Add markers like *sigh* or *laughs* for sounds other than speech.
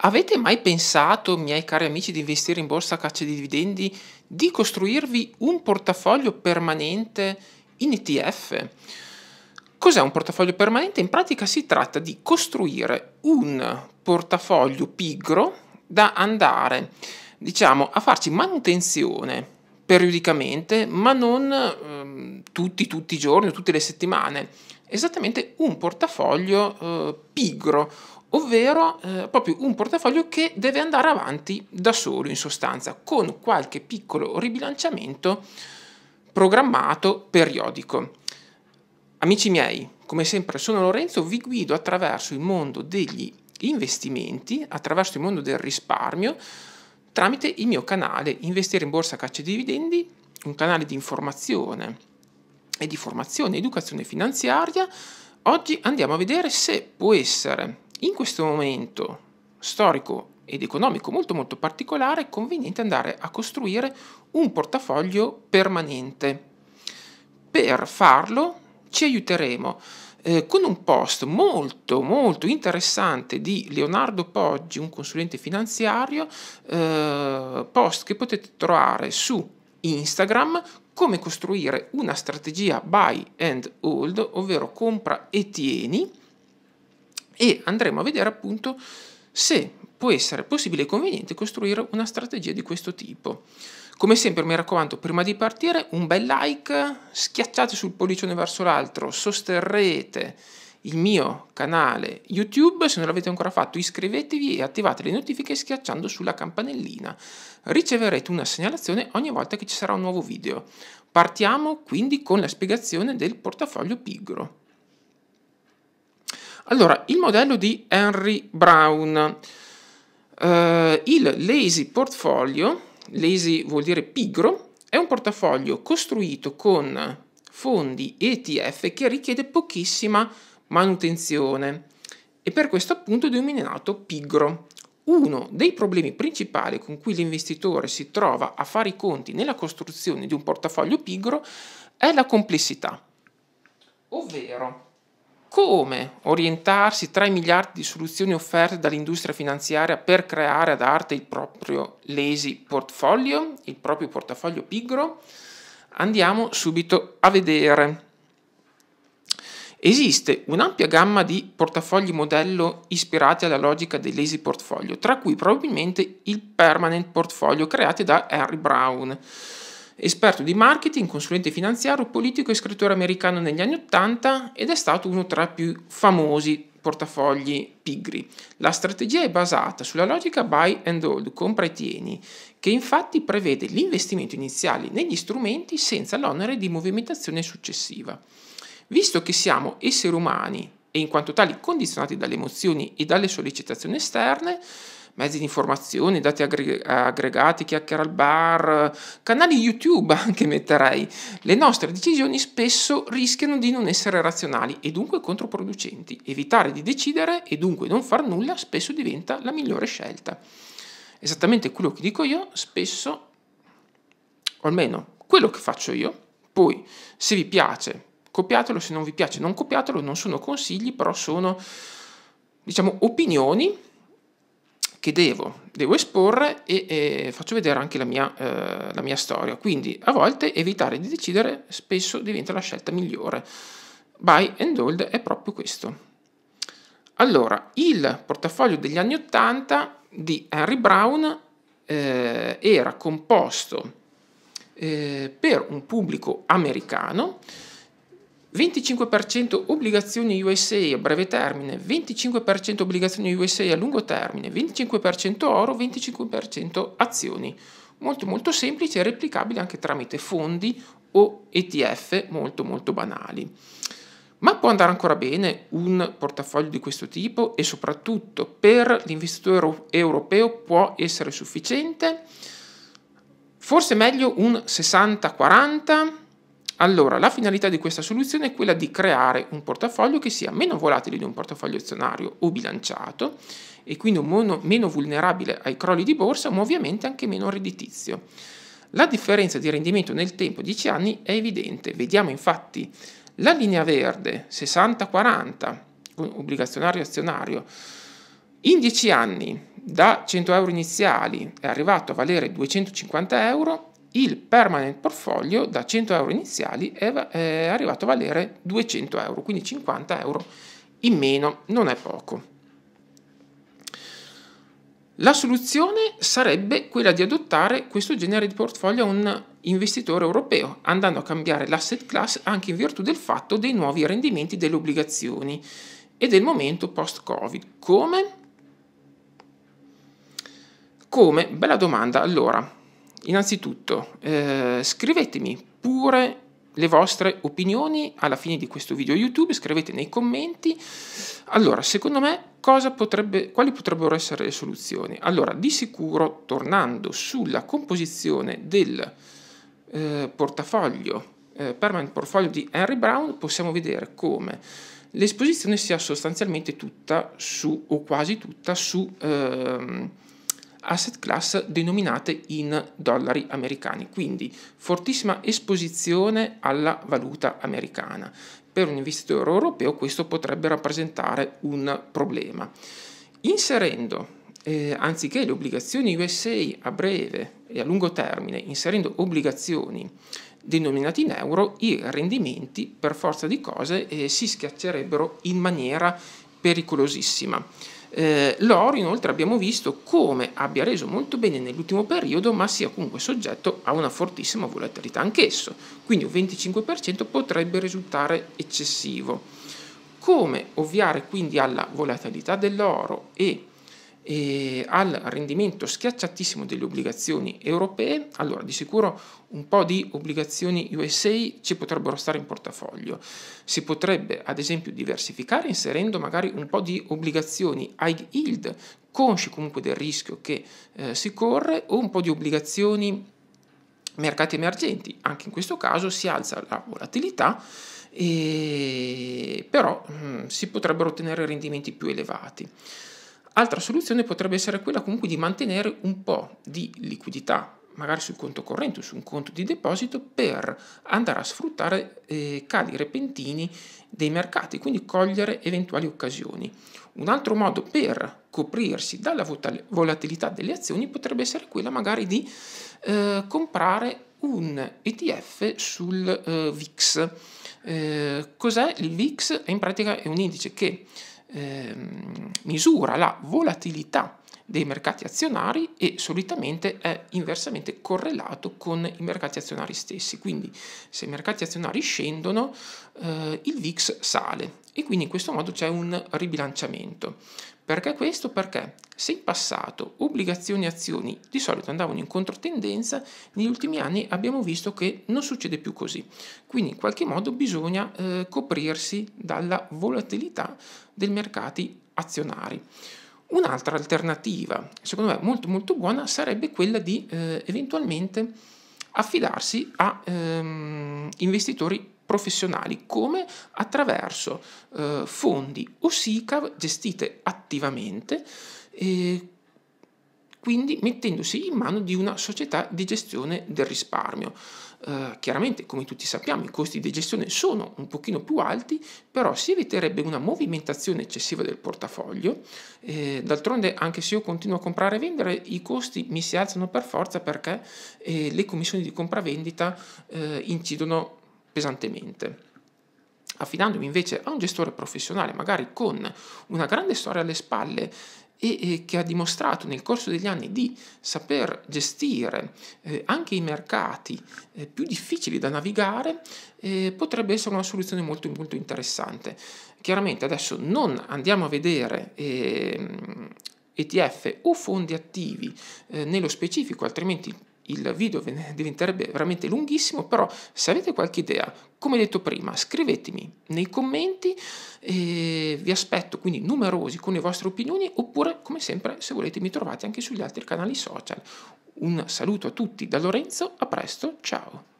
Avete mai pensato, miei cari amici, di investire in borsa a caccia di dividendi, di costruirvi un portafoglio permanente in ETF? Cos'è un portafoglio permanente? In pratica si tratta di costruire un portafoglio pigro da andare, diciamo, a farci manutenzione periodicamente, ma non ehm, tutti, tutti i giorni, o tutte le settimane. Esattamente un portafoglio eh, pigro, ovvero eh, proprio un portafoglio che deve andare avanti da solo in sostanza, con qualche piccolo ribilanciamento programmato periodico. Amici miei, come sempre sono Lorenzo, vi guido attraverso il mondo degli investimenti, attraverso il mondo del risparmio, tramite il mio canale Investire in Borsa Caccia e Dividendi, un canale di informazione e di formazione educazione finanziaria. Oggi andiamo a vedere se può essere in questo momento storico ed economico molto molto particolare è conveniente andare a costruire un portafoglio permanente. Per farlo ci aiuteremo eh, con un post molto molto interessante di Leonardo Poggi, un consulente finanziario, eh, post che potete trovare su Instagram come costruire una strategia buy and hold, ovvero compra e tieni, e andremo a vedere appunto se può essere possibile e conveniente costruire una strategia di questo tipo. Come sempre mi raccomando, prima di partire un bel like, schiacciate sul pollicione verso l'altro, sosterrete il mio canale YouTube, se non l'avete ancora fatto iscrivetevi e attivate le notifiche schiacciando sulla campanellina. Riceverete una segnalazione ogni volta che ci sarà un nuovo video. Partiamo quindi con la spiegazione del portafoglio pigro. Allora, il modello di Henry Brown, eh, il lazy portfolio, lazy vuol dire pigro, è un portafoglio costruito con fondi ETF che richiede pochissima manutenzione e per questo appunto denominato pigro. Uno dei problemi principali con cui l'investitore si trova a fare i conti nella costruzione di un portafoglio pigro è la complessità, ovvero come orientarsi tra i miliardi di soluzioni offerte dall'industria finanziaria per creare ad arte il proprio lazy portfolio, il proprio portafoglio pigro? Andiamo subito a vedere. Esiste un'ampia gamma di portafogli modello ispirati alla logica del lazy portfolio, tra cui probabilmente il permanent portfolio creato da Harry Brown esperto di marketing, consulente finanziario, politico e scrittore americano negli anni Ottanta ed è stato uno tra i più famosi portafogli pigri. La strategia è basata sulla logica buy and hold, compra e tieni, che infatti prevede l'investimento iniziale negli strumenti senza l'onere di movimentazione successiva. Visto che siamo esseri umani e in quanto tali condizionati dalle emozioni e dalle sollecitazioni esterne, mezzi di informazione, dati aggre- aggregati, chiacchiere al bar, canali YouTube *laughs* anche metterei. Le nostre decisioni spesso rischiano di non essere razionali e dunque controproducenti. Evitare di decidere e dunque non far nulla spesso diventa la migliore scelta. Esattamente quello che dico io, spesso, o almeno quello che faccio io. Poi, se vi piace, copiatelo, se non vi piace, non copiatelo, non sono consigli, però sono diciamo opinioni che devo, devo esporre e, e, faccio vedere anche la mia, eh, la mia storia. Quindi a volte evitare di decidere spesso diventa la scelta migliore. Buy and hold è proprio questo. Allora, il portafoglio degli anni 80 di Henry Brown eh, era composto eh, per un pubblico americano 25% obbligazioni USA a breve termine, 25% obbligazioni USA a lungo termine, 25% oro, 25% azioni. Molto molto semplice e replicabile anche tramite fondi o ETF molto molto banali. Ma può andare ancora bene un portafoglio di questo tipo e soprattutto per l'investitore europeo può essere sufficiente? Forse meglio un 60-40? Allora, la finalità di questa soluzione è quella di creare un portafoglio che sia meno volatile di un portafoglio azionario o bilanciato e quindi mono, meno vulnerabile ai crolli di borsa, ma ovviamente anche meno redditizio. La differenza di rendimento nel tempo 10 anni è evidente. Vediamo infatti la linea verde 60-40, obbligazionario azionario, in 10 anni da 100 euro iniziali è arrivato a valere 250 euro il permanent portfolio da 100 euro iniziali è arrivato a valere 200 euro, quindi 50 euro in meno, non è poco. La soluzione sarebbe quella di adottare questo genere di portfolio a un investitore europeo, andando a cambiare l'asset class anche in virtù del fatto dei nuovi rendimenti delle obbligazioni e del momento post-Covid. Come? Come? Bella domanda. Allora, innanzitutto eh, scrivetemi pure le vostre opinioni alla fine di questo video YouTube, scrivete nei commenti. Allora, secondo me, potrebbe, quali potrebbero essere le soluzioni? Allora, di sicuro, tornando sulla composizione del eh, portafoglio, eh, permanent portfolio di Henry Brown, possiamo vedere come l'esposizione sia sostanzialmente tutta su, o quasi tutta su... Ehm, asset class denominate in dollari americani, quindi fortissima esposizione alla valuta americana. Per un investitore europeo questo potrebbe rappresentare un problema. Inserendo eh, anziché le obbligazioni USA a breve e a lungo termine, inserendo obbligazioni denominate in euro, i rendimenti per forza di cose eh, si schiaccerebbero in maniera pericolosissima. Eh, l'oro inoltre abbiamo visto come abbia reso molto bene nell'ultimo periodo ma sia comunque soggetto a una fortissima volatilità anch'esso, quindi un 25% potrebbe risultare eccessivo. Come ovviare quindi alla volatilità dell'oro e al rendimento schiacciatissimo delle obbligazioni europee, allora di sicuro un po' di obbligazioni USA ci potrebbero stare in portafoglio. Si potrebbe ad esempio diversificare inserendo magari un po' di obbligazioni high yield, consci comunque del rischio che eh, si corre, o un po' di obbligazioni mercati emergenti. Anche in questo caso si alza la volatilità e però mh, mm, si potrebbero ottenere rendimenti più elevati. Altra soluzione potrebbe essere quella comunque di mantenere un po' di liquidità magari sul conto corrente o su un conto di deposito per andare a sfruttare eh, cali repentini dei mercati, quindi cogliere eventuali occasioni. Un altro modo per coprirsi dalla volatilità delle azioni potrebbe essere quella magari di eh, comprare un ETF sul eh, VIX. Eh, cos'è il VIX? in pratica è un indice che eh, misura la volatilità dei mercati azionari e solitamente è inversamente correlato con i mercati azionari stessi. Quindi se i mercati azionari scendono, eh, il VIX sale e quindi in questo modo c'è un ribilanciamento. Perché questo? Perché se in passato obbligazioni e azioni di solito andavano in controtendenza, negli ultimi anni abbiamo visto che non succede più così. Quindi in qualche modo bisogna eh, coprirsi dalla volatilità dei mercati azionari. Un'altra alternativa, secondo me molto molto buona, sarebbe quella di eh, eventualmente affidarsi a ehm, investitori professionali come attraverso eh, fondi o SICAV gestite attivamente, eh, quindi mettendosi in mano di una società di gestione del risparmio. Eh, chiaramente, come tutti sappiamo, i costi di gestione sono un pochino più alti, però si eviterebbe una movimentazione eccessiva del portafoglio. Eh, d'altronde, anche se io continuo a comprare e vendere, i costi mi si alzano per forza perché eh, le commissioni di compravendita eh, incidono pesantemente affidandomi invece a un gestore professionale, magari con una grande storia alle spalle e che ha dimostrato nel corso degli anni di saper gestire eh, anche i mercati eh, più difficili da navigare, eh, potrebbe essere una soluzione molto, molto interessante. Chiaramente adesso non andiamo a vedere ETF ehm, o fondi attivi nello specifico, altrimenti il video diventerebbe veramente lunghissimo, però se avete qualche idea, come detto prima, scrivetemi nei commenti, vi aspetto quindi numerosi con le vostre opinioni, oppure come sempre se volete mi trovate anche sugli altri canali social. Un saluto a tutti da Lorenzo, a presto, ciao!